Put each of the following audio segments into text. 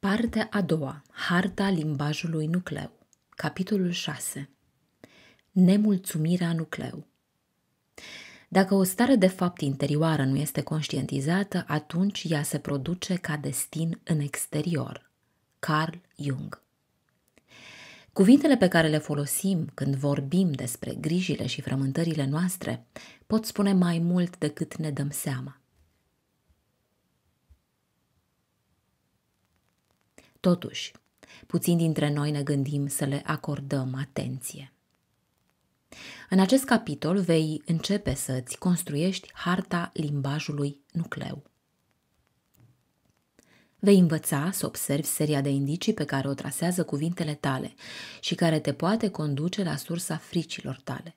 Partea a doua. Harta limbajului nucleu. Capitolul 6. Nemulțumirea nucleu. Dacă o stare de fapt interioară nu este conștientizată, atunci ea se produce ca destin în exterior. Carl Jung Cuvintele pe care le folosim când vorbim despre grijile și frământările noastre pot spune mai mult decât ne dăm seama. Totuși, puțin dintre noi ne gândim să le acordăm atenție. În acest capitol vei începe să-ți construiești harta limbajului nucleu. Vei învăța să observi seria de indicii pe care o trasează cuvintele tale și care te poate conduce la sursa fricilor tale.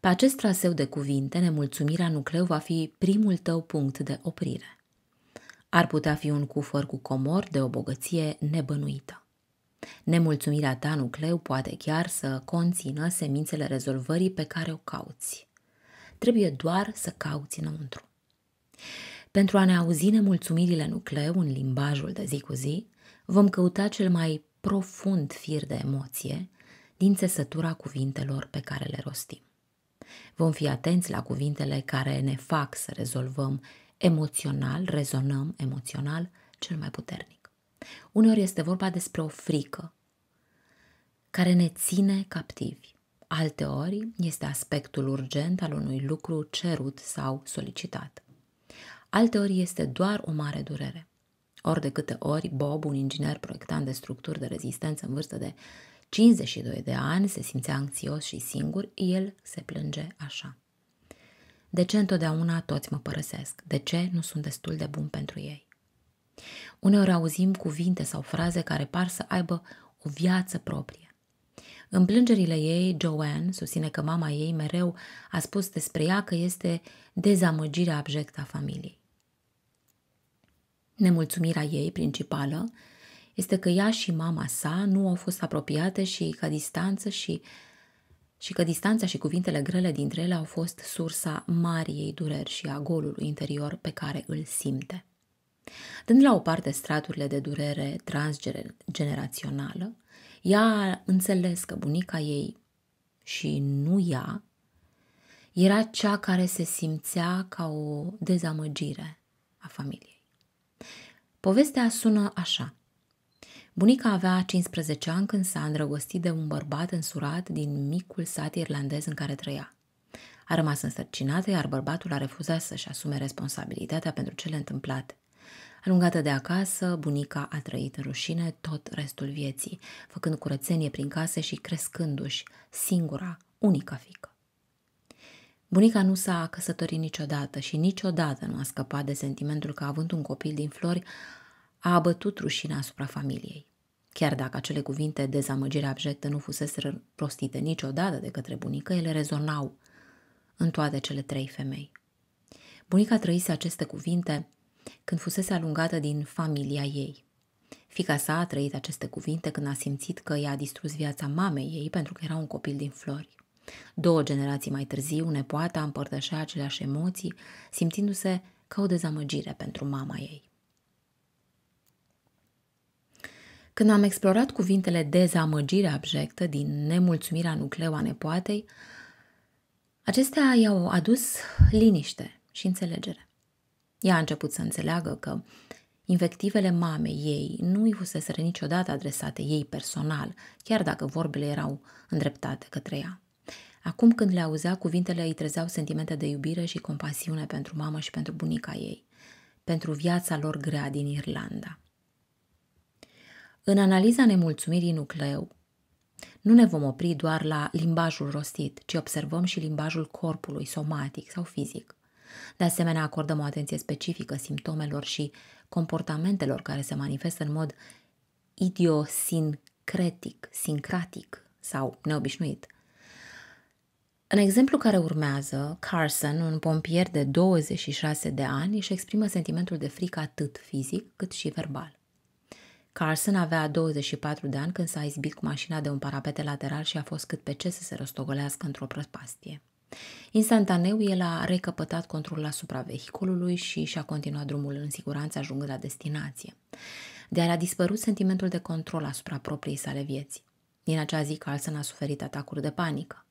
Pe acest traseu de cuvinte, nemulțumirea nucleu va fi primul tău punct de oprire ar putea fi un cufăr cu comor de o bogăție nebănuită. Nemulțumirea ta nucleu poate chiar să conțină semințele rezolvării pe care o cauți. Trebuie doar să cauți înăuntru. Pentru a ne auzi nemulțumirile nucleu în limbajul de zi cu zi, vom căuta cel mai profund fir de emoție din țesătura cuvintelor pe care le rostim. Vom fi atenți la cuvintele care ne fac să rezolvăm emoțional, rezonăm emoțional cel mai puternic. Uneori este vorba despre o frică care ne ține captivi. Alteori este aspectul urgent al unui lucru cerut sau solicitat. Alteori este doar o mare durere. Ori de câte ori Bob, un inginer proiectant de structuri de rezistență în vârstă de 52 de ani, se simțea anxios și singur, el se plânge așa. De ce întotdeauna toți mă părăsesc? De ce nu sunt destul de bun pentru ei? Uneori auzim cuvinte sau fraze care par să aibă o viață proprie. În plângerile ei, Joanne susține că mama ei mereu a spus despre ea că este dezamăgirea abjectă a familiei. Nemulțumirea ei principală este că ea și mama sa nu au fost apropiate și ca distanță și și că distanța și cuvintele grele dintre ele au fost sursa mariei dureri și a golului interior pe care îl simte. Dând la o parte straturile de durere transgenerațională, ea a înțeles că bunica ei și nu ea era cea care se simțea ca o dezamăgire a familiei. Povestea sună așa – Bunica avea 15 ani când s-a îndrăgostit de un bărbat însurat din micul sat irlandez în care trăia. A rămas însărcinată, iar bărbatul a refuzat să-și asume responsabilitatea pentru cele întâmplate. Alungată de acasă, bunica a trăit în rușine tot restul vieții, făcând curățenie prin case și crescându-și singura, unica fică. Bunica nu s-a căsătorit niciodată și niciodată nu a scăpat de sentimentul că, având un copil din flori, a abătut rușina asupra familiei. Chiar dacă acele cuvinte dezamăgire abjectă nu fusese prostite niciodată de către bunică, ele rezonau în toate cele trei femei. Bunica trăise aceste cuvinte când fusese alungată din familia ei. Fica sa a trăit aceste cuvinte când a simțit că i-a distrus viața mamei ei pentru că era un copil din flori. Două generații mai târziu, nepoata împărtășea aceleași emoții, simțindu-se ca o dezamăgire pentru mama ei. Când am explorat cuvintele dezamăgire abjectă din nemulțumirea nucleu a nepoatei, acestea i-au adus liniște și înțelegere. Ea a început să înțeleagă că invectivele mamei ei nu îi fuseseră niciodată adresate ei personal, chiar dacă vorbele erau îndreptate către ea. Acum când le auzea, cuvintele îi trezeau sentimente de iubire și compasiune pentru mamă și pentru bunica ei, pentru viața lor grea din Irlanda. În analiza nemulțumirii nucleu, nu ne vom opri doar la limbajul rostit, ci observăm și limbajul corpului, somatic sau fizic. De asemenea, acordăm o atenție specifică simptomelor și comportamentelor care se manifestă în mod idiosincretic, sincratic sau neobișnuit. În exemplu care urmează, Carson, un pompier de 26 de ani, își exprimă sentimentul de frică atât fizic cât și verbal. Carson avea 24 de ani când s-a izbit cu mașina de un parapete lateral și a fost cât pe ce să se rostogolească într-o prăpastie. Instantaneu, el a recăpătat controlul asupra vehiculului și și-a continuat drumul în siguranță ajungând la destinație. de a dispărut sentimentul de control asupra propriei sale vieți. Din acea zi, Carlson a suferit atacuri de panică.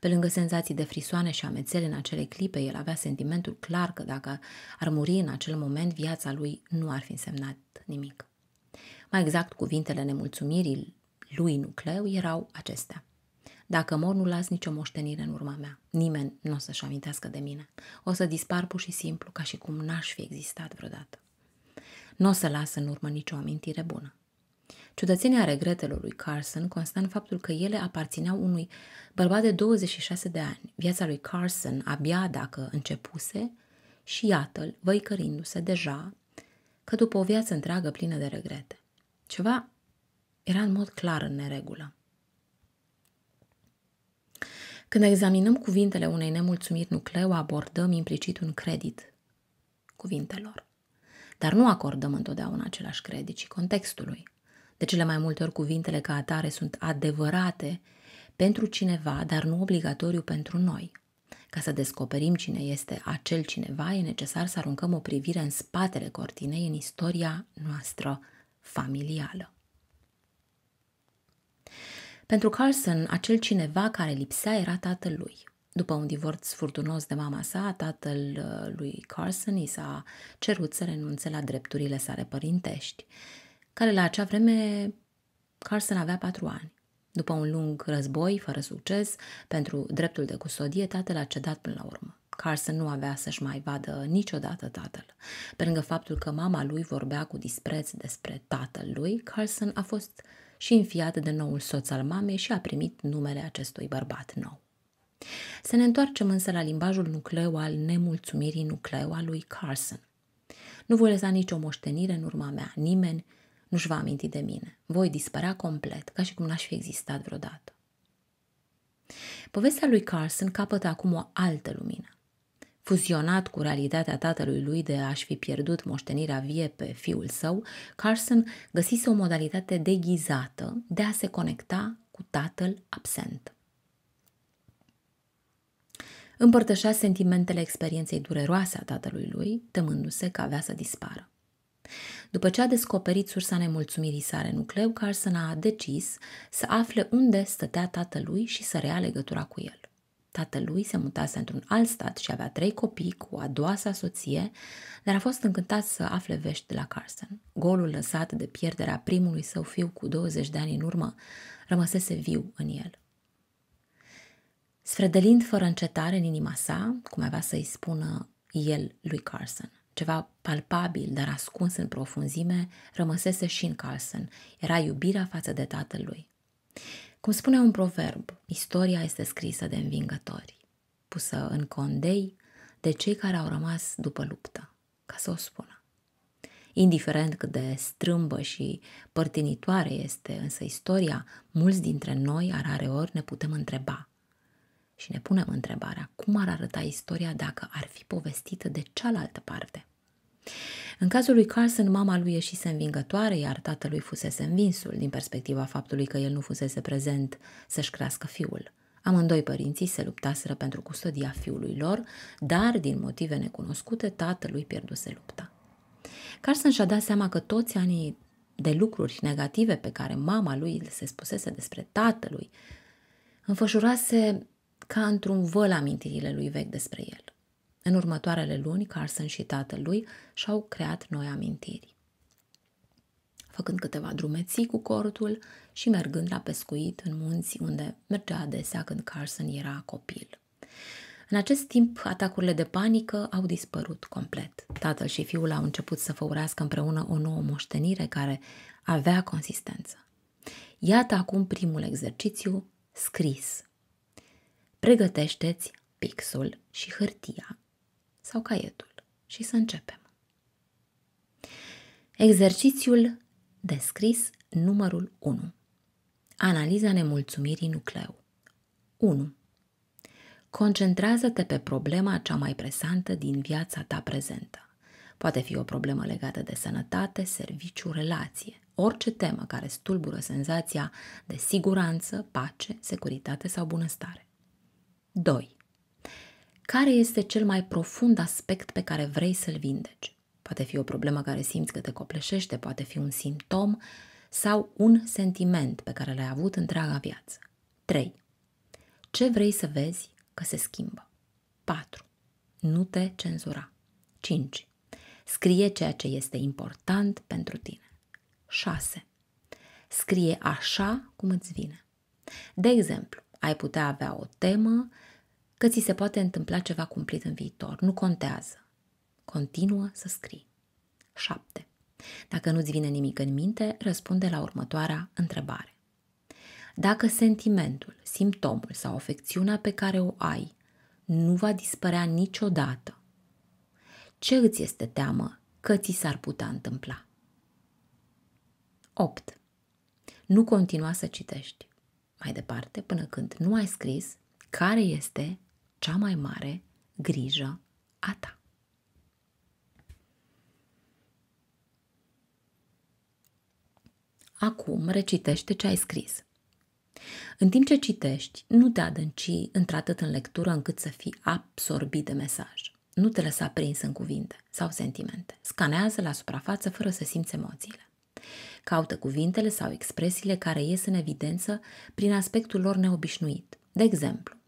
Pe lângă senzații de frisoane și amețele în acele clipe, el avea sentimentul clar că dacă ar muri în acel moment, viața lui nu ar fi însemnat nimic. Mai exact, cuvintele nemulțumirii lui Nucleu erau acestea. Dacă mor, nu las nicio moștenire în urma mea. Nimeni nu o să-și amintească de mine. O să dispar pur și simplu, ca și cum n-aș fi existat vreodată. Nu o să las în urmă nicio amintire bună. Ciudățenia regretelor lui Carson constă în faptul că ele aparțineau unui bărbat de 26 de ani. Viața lui Carson abia dacă începuse și iată-l văicărindu-se deja că după o viață întreagă plină de regrete. Ceva era în mod clar în neregulă. Când examinăm cuvintele unei nemulțumiri nucleu, abordăm implicit un credit cuvintelor. Dar nu acordăm întotdeauna același credit și contextului. De cele mai multe ori cuvintele ca atare sunt adevărate pentru cineva, dar nu obligatoriu pentru noi. Ca să descoperim cine este acel cineva, e necesar să aruncăm o privire în spatele cortinei, în istoria noastră familială. Pentru Carson, acel cineva care lipsea era tatăl lui. După un divorț furtunos de mama sa, tatăl uh, lui Carson i s-a cerut să renunțe la drepturile sale părintești, care la acea vreme Carson avea patru ani. După un lung război, fără succes, pentru dreptul de custodie, tatăl a cedat până la urmă. Carson nu avea să-și mai vadă niciodată tatăl. Pe lângă faptul că mama lui vorbea cu dispreț despre tatăl lui, Carson a fost și înfiat de noul soț al mamei și a primit numele acestui bărbat nou. Să ne întoarcem însă la limbajul nucleu al nemulțumirii nucleu al lui Carson. Nu voi lăsa nicio moștenire în urma mea, nimeni nu-și va aminti de mine. Voi dispărea complet, ca și cum n-aș fi existat vreodată. Povestea lui Carson capătă acum o altă lumină. Fuzionat cu realitatea tatălui lui de a-și fi pierdut moștenirea vie pe fiul său, Carson găsise o modalitate deghizată de a se conecta cu tatăl absent. Împărtășea sentimentele experienței dureroase a tatălui lui, temându-se că avea să dispară. După ce a descoperit sursa nemulțumirii sare nucleu, Carson a decis să afle unde stătea tatălui și să rea legătura cu el. Tatălui se mutase într-un alt stat și avea trei copii cu a doua sa soție, dar a fost încântat să afle vești de la Carson. Golul lăsat de pierderea primului său fiu cu 20 de ani în urmă rămăsese viu în el. Sfredelind fără încetare în inima sa, cum avea să-i spună el lui Carson. Ceva palpabil, dar ascuns în profunzime, rămăsese și în Carson. Era iubirea față de tatălui. Cum spune un proverb, istoria este scrisă de învingători, pusă în condei de cei care au rămas după luptă, ca să o spună. Indiferent cât de strâmbă și părtinitoare este însă istoria, mulți dintre noi ar ori ne putem întreba și ne punem întrebarea cum ar arăta istoria dacă ar fi povestită de cealaltă parte. În cazul lui Carson, mama lui ieșise învingătoare, iar tatălui fusese învinsul, din perspectiva faptului că el nu fusese prezent să-și crească fiul. Amândoi părinții se luptaseră pentru custodia fiului lor, dar, din motive necunoscute, tatălui pierduse lupta. Carson și-a dat seama că toți anii de lucruri negative pe care mama lui se spusese despre tatălui, înfășurase ca într-un văl amintirile lui vechi despre el. În următoarele luni, Carson și tatălui și-au creat noi amintiri. Făcând câteva drumeții cu cortul și mergând la pescuit în munți unde mergea adesea când Carson era copil. În acest timp, atacurile de panică au dispărut complet. Tatăl și fiul au început să făurească împreună o nouă moștenire care avea consistență. Iată acum primul exercițiu scris. Pregătește-ți pixul și hârtia sau caietul și să începem. Exercițiul descris numărul 1. Analiza nemulțumirii nucleu. 1. Concentrează-te pe problema cea mai presantă din viața ta prezentă. Poate fi o problemă legată de sănătate, serviciu, relație, orice temă care stulbură senzația de siguranță, pace, securitate sau bunăstare. 2 care este cel mai profund aspect pe care vrei să-l vindeci. Poate fi o problemă care simți că te copleșește, poate fi un simptom sau un sentiment pe care l-ai avut întreaga viață. 3. Ce vrei să vezi că se schimbă? 4. Nu te cenzura. 5. Scrie ceea ce este important pentru tine. 6. Scrie așa cum îți vine. De exemplu, ai putea avea o temă că ți se poate întâmpla ceva cumplit în viitor. Nu contează. Continuă să scrii. 7. Dacă nu-ți vine nimic în minte, răspunde la următoarea întrebare. Dacă sentimentul, simptomul sau afecțiunea pe care o ai nu va dispărea niciodată, ce îți este teamă că ți s-ar putea întâmpla? 8. Nu continua să citești. Mai departe, până când nu ai scris care este cea mai mare grijă a ta. Acum recitește ce ai scris. În timp ce citești, nu te adânci într-atât în lectură încât să fii absorbit de mesaj. Nu te lăsa prins în cuvinte sau sentimente. Scanează la suprafață fără să simți emoțiile. Caută cuvintele sau expresiile care ies în evidență prin aspectul lor neobișnuit. De exemplu,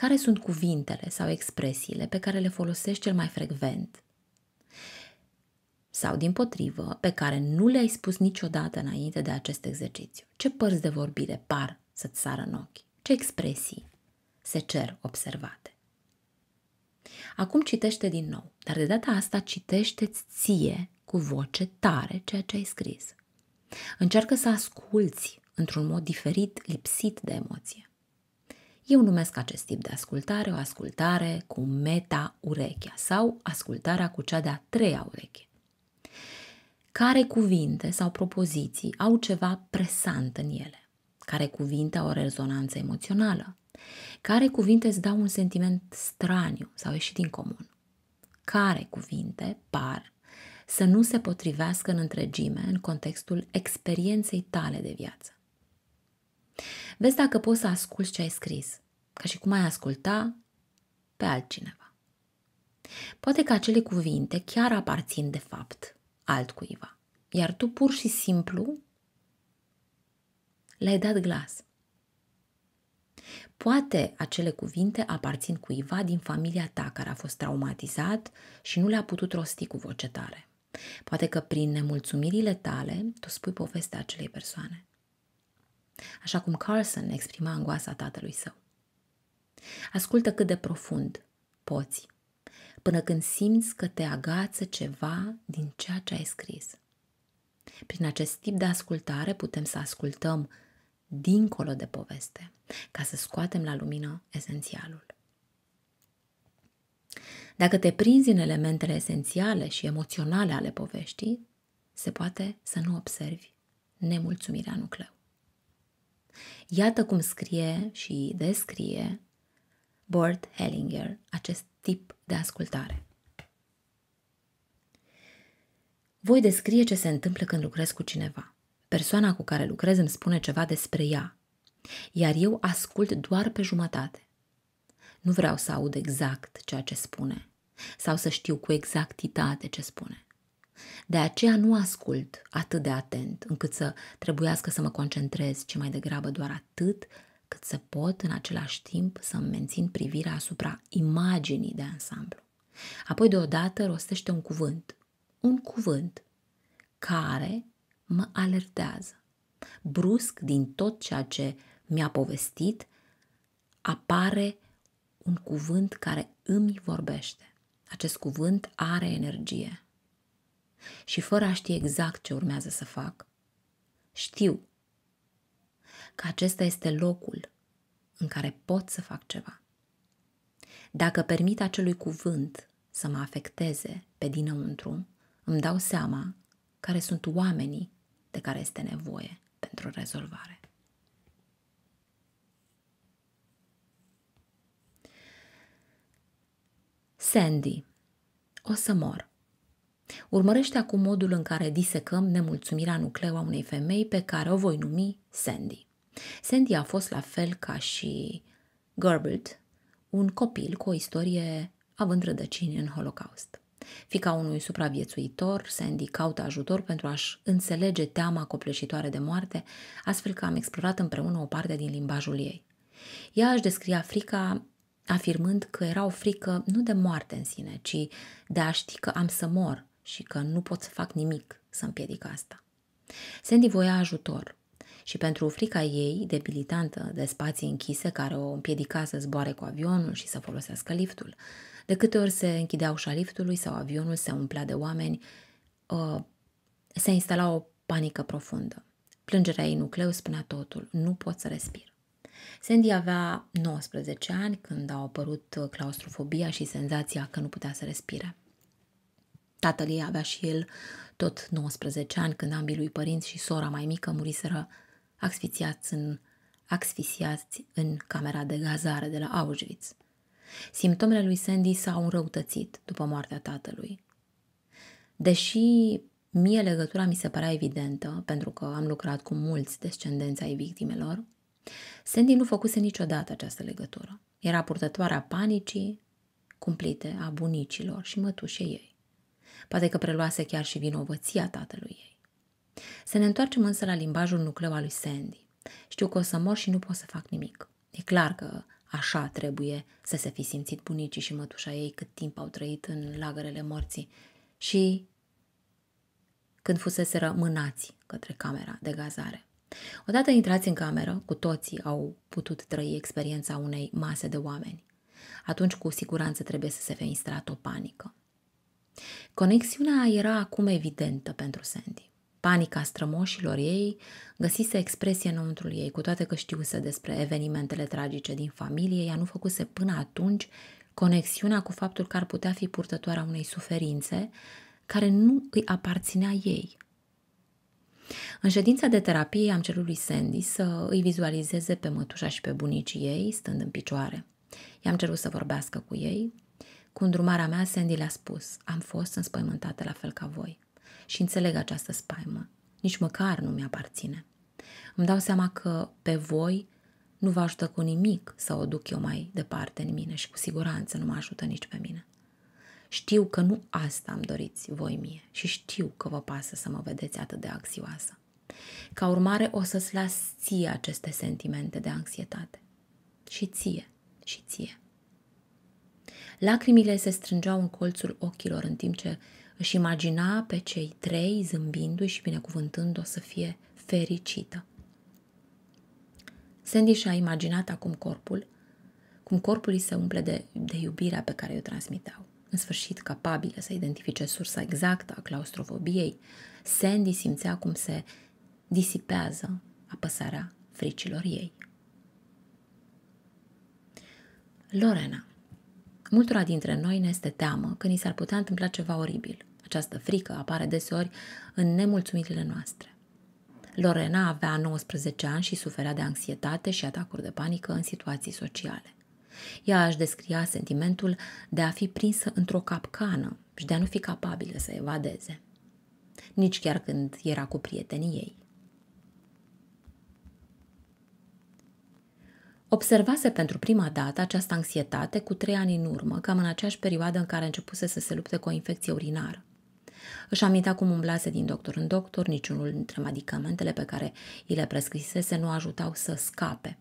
care sunt cuvintele sau expresiile pe care le folosești cel mai frecvent sau, din potrivă, pe care nu le-ai spus niciodată înainte de acest exercițiu. Ce părți de vorbire par să-ți sară în ochi? Ce expresii se cer observate? Acum citește din nou, dar de data asta citește-ți ție cu voce tare ceea ce ai scris. Încearcă să asculți într-un mod diferit, lipsit de emoție. Eu numesc acest tip de ascultare o ascultare cu meta-urechea sau ascultarea cu cea de-a treia ureche. Care cuvinte sau propoziții au ceva presant în ele? Care cuvinte au o rezonanță emoțională? Care cuvinte îți dau un sentiment straniu sau ieșit din comun? Care cuvinte par să nu se potrivească în întregime în contextul experienței tale de viață? Vezi dacă poți să asculți ce ai scris, ca și cum ai asculta pe altcineva. Poate că acele cuvinte chiar aparțin de fapt altcuiva, iar tu pur și simplu le-ai dat glas. Poate acele cuvinte aparțin cuiva din familia ta care a fost traumatizat și nu le-a putut rosti cu voce tare. Poate că prin nemulțumirile tale tu spui povestea acelei persoane așa cum Carson exprima angoasa tatălui său. Ascultă cât de profund poți, până când simți că te agață ceva din ceea ce ai scris. Prin acest tip de ascultare putem să ascultăm dincolo de poveste, ca să scoatem la lumină esențialul. Dacă te prinzi în elementele esențiale și emoționale ale poveștii, se poate să nu observi nemulțumirea nucleu. Iată cum scrie și descrie Bord Hellinger acest tip de ascultare. Voi descrie ce se întâmplă când lucrez cu cineva. Persoana cu care lucrez îmi spune ceva despre ea, iar eu ascult doar pe jumătate. Nu vreau să aud exact ceea ce spune sau să știu cu exactitate ce spune. De aceea nu ascult atât de atent încât să trebuiască să mă concentrez, ci mai degrabă doar atât cât să pot în același timp să mențin privirea asupra imaginii de ansamblu. Apoi deodată rostește un cuvânt, un cuvânt care mă alertează. Brusc, din tot ceea ce mi-a povestit, apare un cuvânt care îmi vorbește. Acest cuvânt are energie, și fără a ști exact ce urmează să fac, știu că acesta este locul în care pot să fac ceva. Dacă permit acelui cuvânt să mă afecteze pe dinăuntru, îmi dau seama care sunt oamenii de care este nevoie pentru rezolvare. Sandy, o să mor. Urmărește acum modul în care disecăm nemulțumirea nucleu a unei femei pe care o voi numi Sandy. Sandy a fost la fel ca și Gerbert, un copil cu o istorie având rădăcini în Holocaust. Fica unui supraviețuitor, Sandy caută ajutor pentru a-și înțelege teama copleșitoare de moarte, astfel că am explorat împreună o parte din limbajul ei. Ea își descria frica afirmând că era o frică nu de moarte în sine, ci de a ști că am să mor și că nu pot să fac nimic să împiedic asta. Sandy voia ajutor și pentru frica ei, debilitantă de spații închise care o împiedica să zboare cu avionul și să folosească liftul, de câte ori se închideau ușa liftului sau avionul se umplea de oameni, uh, se instala o panică profundă. Plângerea ei nucleu spunea totul, nu pot să respir. Sandy avea 19 ani când au apărut claustrofobia și senzația că nu putea să respire. Tatăl ei avea și el tot 19 ani când ambii lui părinți și sora mai mică muriseră asfixiați în, asfixiați în camera de gazare de la Auschwitz. Simptomele lui Sandy s-au înrăutățit după moartea tatălui. Deși mie legătura mi se părea evidentă, pentru că am lucrat cu mulți descendenți ai victimelor, Sandy nu făcuse niciodată această legătură. Era purtătoarea panicii cumplite a bunicilor și mătușei ei. Poate că preluase chiar și vinovăția tatălui ei. Să ne întoarcem însă la limbajul nucleu al lui Sandy. Știu că o să mor și nu pot să fac nimic. E clar că așa trebuie să se fi simțit bunicii și mătușa ei cât timp au trăit în lagărele morții și când fusese rămânați către camera de gazare. Odată intrați în cameră, cu toții au putut trăi experiența unei mase de oameni. Atunci, cu siguranță, trebuie să se fi instalat o panică. Conexiunea era acum evidentă pentru Sandy. Panica strămoșilor ei găsise expresie înăuntru ei, cu toate că știuse despre evenimentele tragice din familie, ea nu făcuse până atunci conexiunea cu faptul că ar putea fi purtătoarea unei suferințe care nu îi aparținea ei. În ședința de terapie am cerut lui Sandy să îi vizualizeze pe mătușa și pe bunicii ei stând în picioare. I-am cerut să vorbească cu ei, cu îndrumarea mea, Sandy le-a spus, am fost înspăimântată la fel ca voi și înțeleg această spaimă. Nici măcar nu mi-aparține. Îmi dau seama că pe voi nu vă ajută cu nimic să o duc eu mai departe în mine și cu siguranță nu mă ajută nici pe mine. Știu că nu asta îmi doriți voi mie și știu că vă pasă să mă vedeți atât de anxioasă. Ca urmare o să-ți las ție aceste sentimente de anxietate. Și ție, și ție. Lacrimile se strângeau în colțul ochilor în timp ce își imagina pe cei trei zâmbindu-i și binecuvântându o să fie fericită. Sandy și-a imaginat acum corpul, cum corpul îi se umple de, de iubirea pe care o transmiteau. În sfârșit, capabilă să identifice sursa exactă a claustrofobiei, Sandy simțea cum se disipează apăsarea fricilor ei. Lorena Multora dintre noi ne este teamă că ni s-ar putea întâmpla ceva oribil. Această frică apare deseori în nemulțumirile noastre. Lorena avea 19 ani și suferea de anxietate și atacuri de panică în situații sociale. Ea își descria sentimentul de a fi prinsă într-o capcană și de a nu fi capabilă să evadeze. Nici chiar când era cu prietenii ei. Observase pentru prima dată această anxietate cu trei ani în urmă, cam în aceeași perioadă în care începuse să se lupte cu o infecție urinară. Își amintea cum umblase din doctor în doctor, niciunul dintre medicamentele pe care i le prescrisese nu ajutau să scape.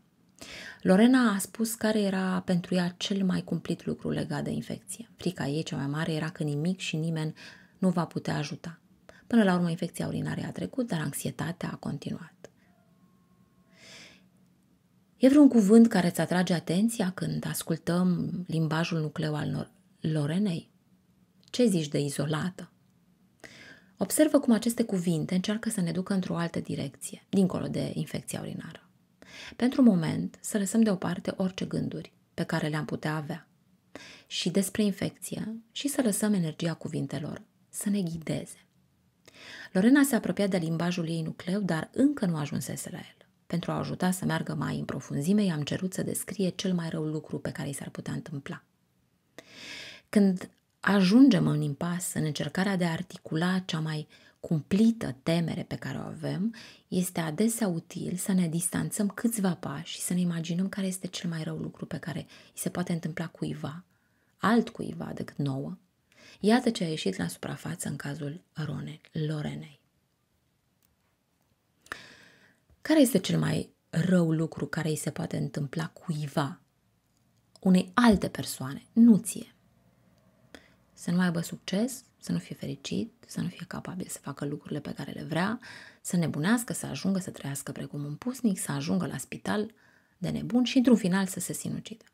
Lorena a spus care era pentru ea cel mai cumplit lucru legat de infecție. Frica ei cea mai mare era că nimic și nimeni nu va putea ajuta. Până la urmă, infecția urinară a trecut, dar anxietatea a continuat. E vreun cuvânt care îți atrage atenția când ascultăm limbajul nucleu al Lorenei? Ce zici de izolată? Observă cum aceste cuvinte încearcă să ne ducă într-o altă direcție, dincolo de infecția urinară. Pentru moment, să lăsăm deoparte orice gânduri pe care le-am putea avea și despre infecție și să lăsăm energia cuvintelor să ne ghideze. Lorena se apropia de limbajul ei nucleu, dar încă nu ajunsese la el. Pentru a ajuta să meargă mai în profunzime, i-am cerut să descrie cel mai rău lucru pe care i s-ar putea întâmpla. Când ajungem în impas, în încercarea de a articula cea mai cumplită temere pe care o avem, este adesea util să ne distanțăm câțiva pași și să ne imaginăm care este cel mai rău lucru pe care îi se poate întâmpla cuiva, alt cuiva decât nouă. Iată ce a ieșit la suprafață în cazul Rone, Lorenei. Care este cel mai rău lucru care îi se poate întâmpla cuiva, unei alte persoane, nu ție? Să nu aibă succes, să nu fie fericit, să nu fie capabil să facă lucrurile pe care le vrea, să nebunească, să ajungă să trăiască precum un pusnic, să ajungă la spital de nebun și într-un final să se sinucidă.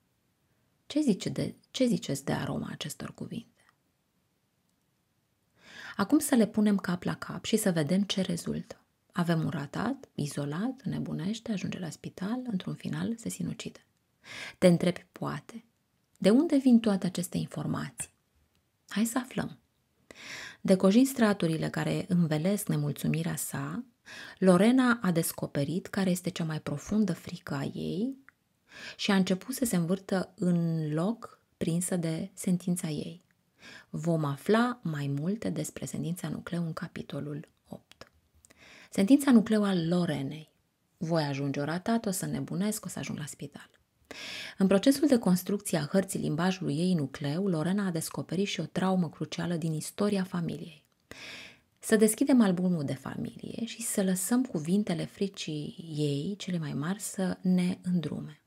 Ce, zice de, ce ziceți de aroma acestor cuvinte? Acum să le punem cap la cap și să vedem ce rezultă. Avem un ratat, izolat, nebunește, ajunge la spital, într-un final se sinucide. Te întrebi, poate, de unde vin toate aceste informații? Hai să aflăm. Decojind straturile care învelesc nemulțumirea sa, Lorena a descoperit care este cea mai profundă frică a ei și a început să se învârtă în loc prinsă de sentința ei. Vom afla mai multe despre sentința nucleu în capitolul Sentința nucleu al Lorenei. Voi ajunge oratat, o să nebunesc, o să ajung la spital. În procesul de construcție a hărții limbajului ei nucleu, Lorena a descoperit și o traumă crucială din istoria familiei. Să deschidem albumul de familie și să lăsăm cuvintele fricii ei, cele mai mari, să ne îndrume.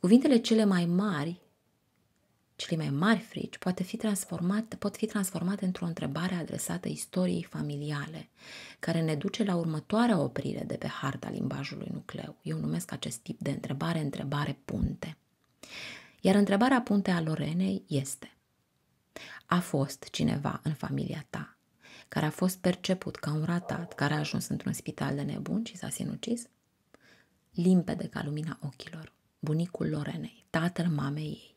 Cuvintele cele mai mari cele mai mari frici poate fi transformat, pot fi transformate într-o întrebare adresată istoriei familiale, care ne duce la următoarea oprire de pe harta limbajului nucleu. Eu numesc acest tip de întrebare întrebare punte. Iar întrebarea punte a Lorenei este A fost cineva în familia ta care a fost perceput ca un ratat care a ajuns într-un spital de nebun și s-a sinucis? Limpede ca lumina ochilor, bunicul Lorenei, tatăl mamei ei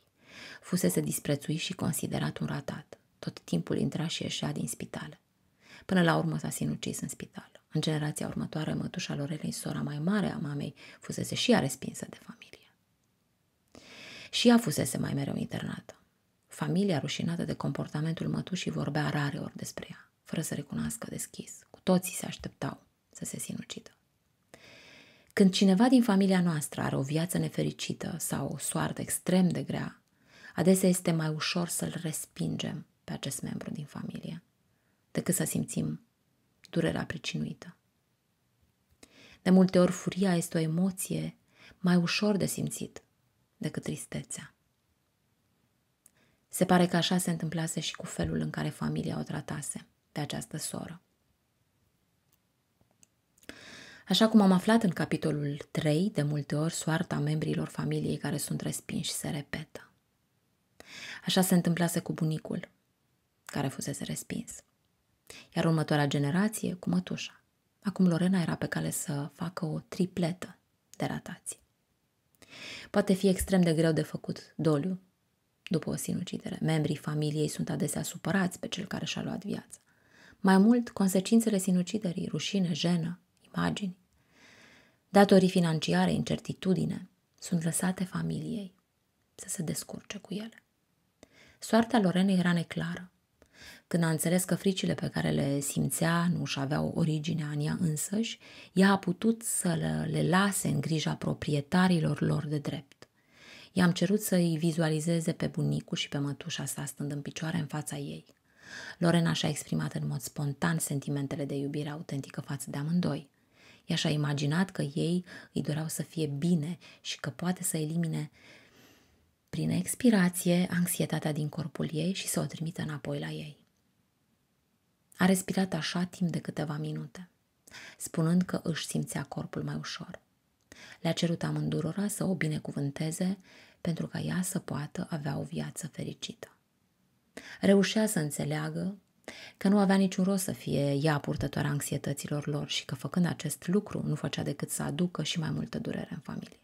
Fusese disprețuit și considerat un ratat. Tot timpul intra și ieșea din spital. Până la urmă s-a sinucis în spital. În generația următoare, mătușa Lorelei, sora mai mare a mamei, fusese și ea respinsă de familie. Și ea fusese mai mereu internată. Familia rușinată de comportamentul mătușii vorbea rare ori despre ea, fără să recunoască deschis. Cu toții se așteptau să se sinucidă. Când cineva din familia noastră are o viață nefericită sau o soartă extrem de grea, adesea este mai ușor să-l respingem pe acest membru din familie decât să simțim durerea pricinuită. De multe ori, furia este o emoție mai ușor de simțit decât tristețea. Se pare că așa se întâmplase și cu felul în care familia o tratase pe această soră. Așa cum am aflat în capitolul 3, de multe ori soarta membrilor familiei care sunt respinși se repetă. Așa se întâmplase cu bunicul, care fusese respins. Iar următoarea generație cu mătușa. Acum Lorena era pe cale să facă o tripletă de ratații. Poate fi extrem de greu de făcut doliu după o sinucidere. Membrii familiei sunt adesea supărați pe cel care și-a luat viața. Mai mult, consecințele sinuciderii, rușine, jenă, imagini, datorii financiare, incertitudine, sunt lăsate familiei să se descurce cu ele. Soarta Lorenei era neclară. Când a înțeles că fricile pe care le simțea nu își aveau originea în ea însăși, ea a putut să le, le lase în grija proprietarilor lor de drept. I-am cerut să îi vizualizeze pe bunicul și pe mătușa sa stând în picioare în fața ei. Lorena și-a exprimat în mod spontan sentimentele de iubire autentică față de amândoi. Ea și-a imaginat că ei îi doreau să fie bine și că poate să elimine prin expirație anxietatea din corpul ei și să o trimită înapoi la ei. A respirat așa timp de câteva minute, spunând că își simțea corpul mai ușor. Le-a cerut amândurora să o binecuvânteze pentru ca ea să poată avea o viață fericită. Reușea să înțeleagă că nu avea niciun rost să fie ea purtătoarea anxietăților lor și că făcând acest lucru nu făcea decât să aducă și mai multă durere în familie.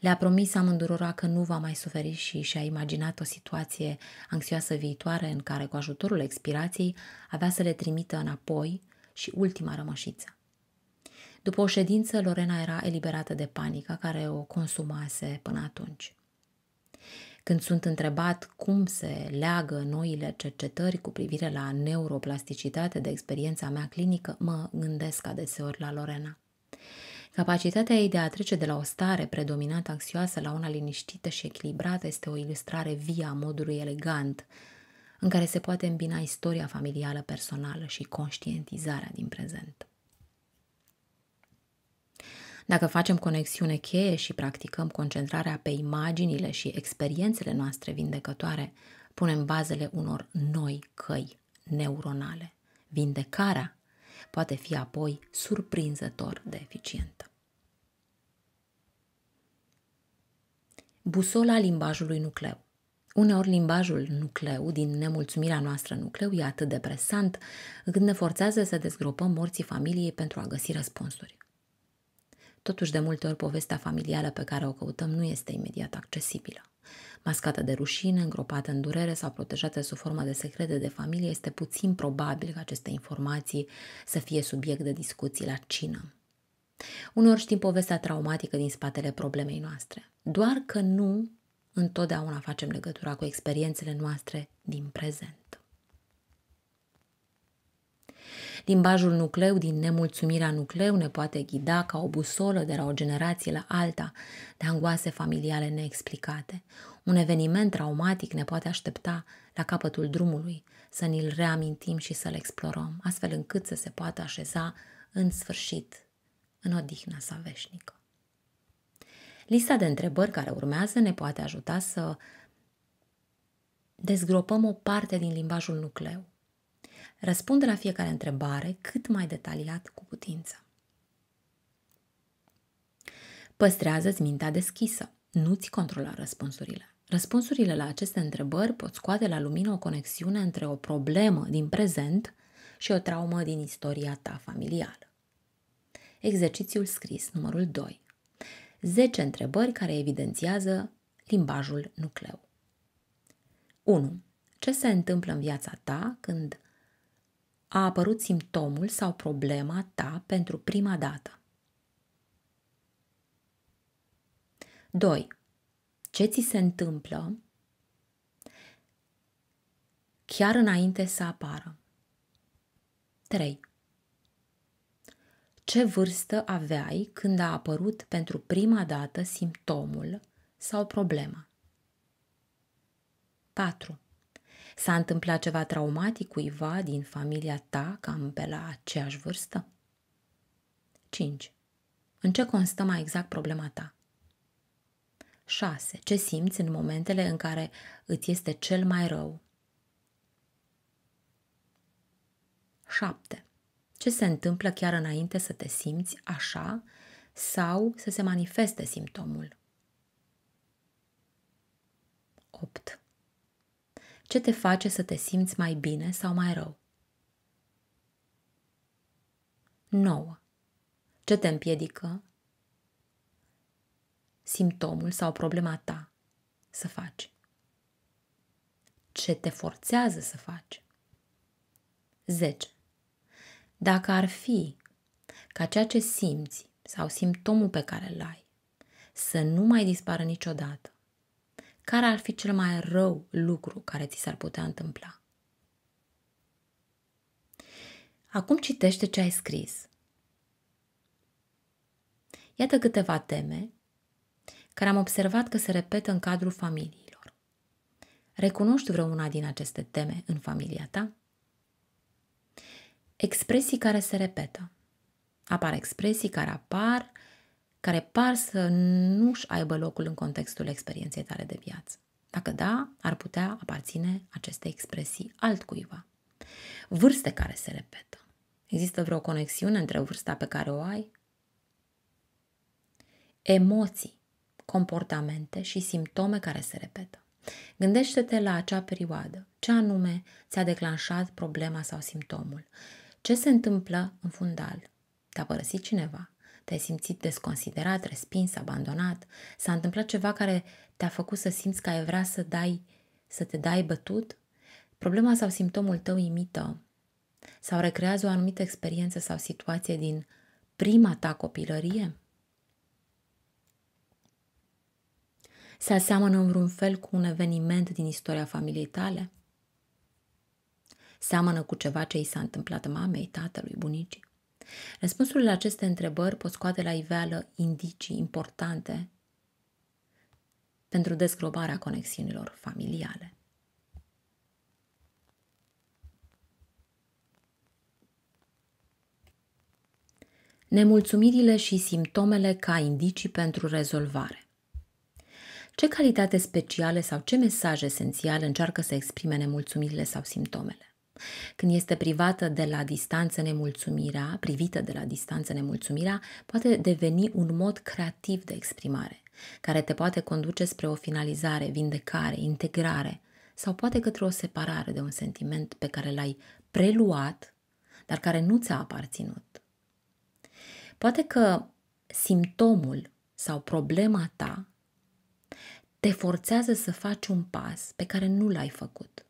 Le-a promis amândurora că nu va mai suferi și și-a imaginat o situație anxioasă viitoare în care, cu ajutorul expirației, avea să le trimită înapoi și ultima rămășiță. După o ședință, Lorena era eliberată de panică care o consumase până atunci. Când sunt întrebat cum se leagă noile cercetări cu privire la neuroplasticitate de experiența mea clinică, mă gândesc adeseori la Lorena. Capacitatea ei de a trece de la o stare predominant anxioasă la una liniștită și echilibrată este o ilustrare via a modului elegant în care se poate îmbina istoria familială personală și conștientizarea din prezent. Dacă facem conexiune cheie și practicăm concentrarea pe imaginile și experiențele noastre vindecătoare, punem bazele unor noi căi neuronale. Vindecarea poate fi apoi surprinzător de eficientă. Busola limbajului nucleu. Uneori limbajul nucleu, din nemulțumirea noastră nucleu, e atât de presant, încât ne forțează să dezgropăm morții familiei pentru a găsi răspunsuri. Totuși, de multe ori, povestea familială pe care o căutăm nu este imediat accesibilă. Mascată de rușine, îngropată în durere sau protejată sub formă de secrete de familie, este puțin probabil că aceste informații să fie subiect de discuții la cină, unor știm povestea traumatică din spatele problemei noastre, doar că nu întotdeauna facem legătura cu experiențele noastre din prezent. Limbajul nucleu din nemulțumirea nucleu ne poate ghida ca o busolă de la o generație la alta de angoase familiale neexplicate. Un eveniment traumatic ne poate aștepta la capătul drumului să ne-l reamintim și să-l explorăm, astfel încât să se poată așeza în sfârșit în odihna sa veșnică. Lista de întrebări care urmează ne poate ajuta să dezgropăm o parte din limbajul nucleu. Răspunde la fiecare întrebare cât mai detaliat cu putință. Păstrează-ți mintea deschisă, nu-ți controla răspunsurile. Răspunsurile la aceste întrebări pot scoate la lumină o conexiune între o problemă din prezent și o traumă din istoria ta familială exercițiul scris numărul 2. 10 întrebări care evidențiază limbajul nucleu. 1. Ce se întâmplă în viața ta când a apărut simptomul sau problema ta pentru prima dată? 2. Ce ți se întâmplă chiar înainte să apară? 3. Ce vârstă aveai când a apărut pentru prima dată simptomul sau problema? 4. S-a întâmplat ceva traumatic cuiva din familia ta cam pe la aceeași vârstă? 5. În ce constă mai exact problema ta? 6. Ce simți în momentele în care îți este cel mai rău? 7 ce se întâmplă chiar înainte să te simți așa sau să se manifeste simptomul. 8. Ce te face să te simți mai bine sau mai rău? 9. Ce te împiedică simptomul sau problema ta să faci? Ce te forțează să faci? 10. Dacă ar fi ca ceea ce simți sau simptomul pe care îl ai să nu mai dispară niciodată, care ar fi cel mai rău lucru care ți s-ar putea întâmpla? Acum citește ce ai scris. Iată câteva teme care am observat că se repetă în cadrul familiilor. Recunoști vreuna din aceste teme în familia ta? expresii care se repetă. Apar expresii care apar, care par să nu-și aibă locul în contextul experienței tale de viață. Dacă da, ar putea aparține aceste expresii altcuiva. Vârste care se repetă. Există vreo conexiune între vârsta pe care o ai? Emoții, comportamente și simptome care se repetă. Gândește-te la acea perioadă. Ce anume ți-a declanșat problema sau simptomul? Ce se întâmplă în fundal? Te-a părăsit cineva? Te-ai simțit desconsiderat, respins, abandonat? S-a întâmplat ceva care te-a făcut să simți că ai vrea să, dai, să te dai bătut? Problema sau simptomul tău imită sau recrează o anumită experiență sau situație din prima ta copilărie? Se aseamănă în vreun fel cu un eveniment din istoria familiei tale? Seamănă cu ceva ce i s-a întâmplat mamei, tatălui, bunicii? Răspunsurile la aceste întrebări pot scoate la iveală indicii importante pentru dezglobarea conexiunilor familiale. Nemulțumirile și simptomele ca indicii pentru rezolvare. Ce calitate speciale sau ce mesaj esențial încearcă să exprime nemulțumirile sau simptomele? Când este privată de la distanță nemulțumirea, privită de la distanță nemulțumirea, poate deveni un mod creativ de exprimare, care te poate conduce spre o finalizare, vindecare, integrare sau poate către o separare de un sentiment pe care l-ai preluat, dar care nu ți-a aparținut. Poate că simptomul sau problema ta te forțează să faci un pas pe care nu l-ai făcut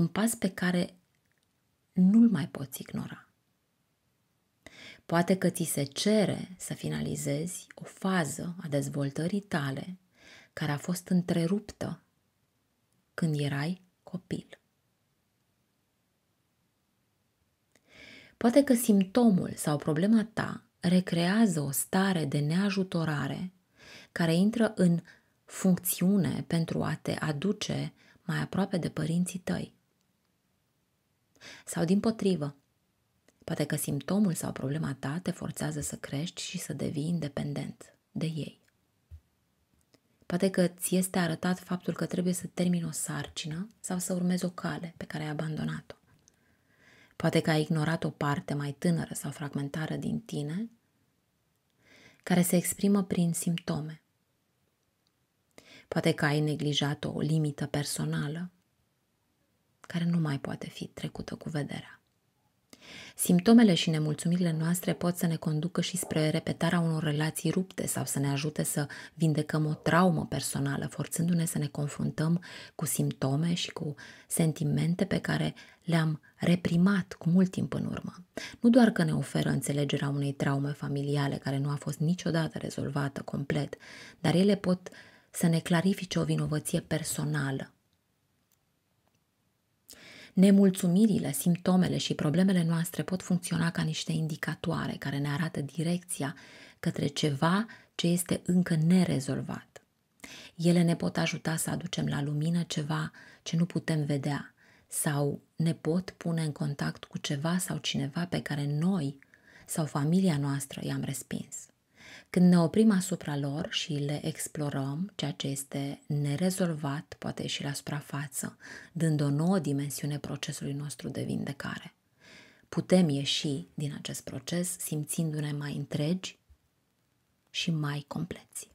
un pas pe care nu-l mai poți ignora. Poate că ți se cere să finalizezi o fază a dezvoltării tale care a fost întreruptă când erai copil. Poate că simptomul sau problema ta recrează o stare de neajutorare care intră în funcțiune pentru a te aduce mai aproape de părinții tăi. Sau din potrivă, poate că simptomul sau problema ta te forțează să crești și să devii independent de ei. Poate că ți este arătat faptul că trebuie să termini o sarcină sau să urmezi o cale pe care ai abandonat-o. Poate că ai ignorat o parte mai tânără sau fragmentară din tine, care se exprimă prin simptome. Poate că ai neglijat o limită personală care nu mai poate fi trecută cu vederea. Simptomele și nemulțumirile noastre pot să ne conducă și spre repetarea unor relații rupte sau să ne ajute să vindecăm o traumă personală, forțându-ne să ne confruntăm cu simptome și cu sentimente pe care le-am reprimat cu mult timp în urmă. Nu doar că ne oferă înțelegerea unei traume familiale care nu a fost niciodată rezolvată complet, dar ele pot să ne clarifice o vinovăție personală Nemulțumirile, simptomele și problemele noastre pot funcționa ca niște indicatoare care ne arată direcția către ceva ce este încă nerezolvat. Ele ne pot ajuta să aducem la lumină ceva ce nu putem vedea sau ne pot pune în contact cu ceva sau cineva pe care noi sau familia noastră i-am respins. Când ne oprim asupra lor și le explorăm, ceea ce este nerezolvat, poate și la suprafață, dând o nouă dimensiune procesului nostru de vindecare. Putem ieși din acest proces simțindu-ne mai întregi și mai compleți.